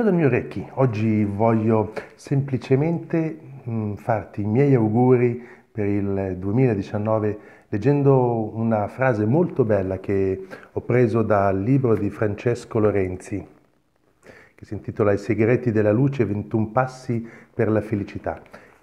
Ciao da mio Recchi, oggi voglio semplicemente mh, mm, farti i miei auguri per il 2019 leggendo una frase molto bella che ho preso dal libro di Francesco Lorenzi che si intitola I segreti della luce, 21 passi per la felicità.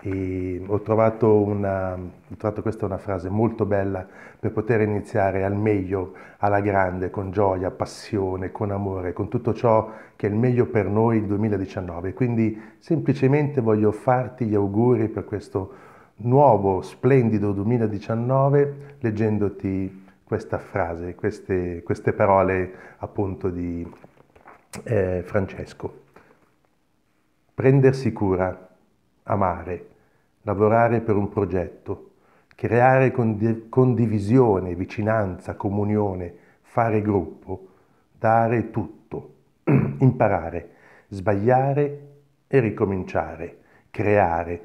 Ehm, ho trovato, una, ho trovato questa una frase molto bella per poter iniziare al meglio, alla grande, con gioia, passione, con amore, con tutto ciò che è il meglio per noi il 2019. Quindi semplicemente voglio farti gli auguri per questo nuovo, splendido 2019 leggendoti questa frase, queste, queste parole appunto di eh, Francesco. Prendersi cura, amare, lavorare per un progetto, creare condivisione, vicinanza, comunione, fare gruppo, dare tutto, imparare, sbagliare e ricominciare, creare,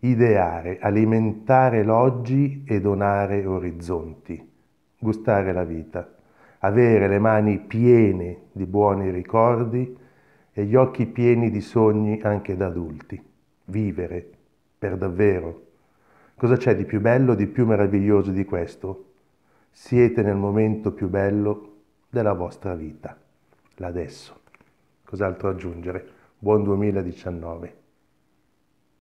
ideare, alimentare l'oggi e donare orizzonti, gustare la vita, avere le mani piene di buoni ricordi e gli occhi pieni di sogni anche da adulti, vivere per davvero. Cosa c'è di più bello, di più meraviglioso di questo? Siete nel momento più bello della vostra vita, l'adesso. Cos'altro aggiungere? Buon 2019.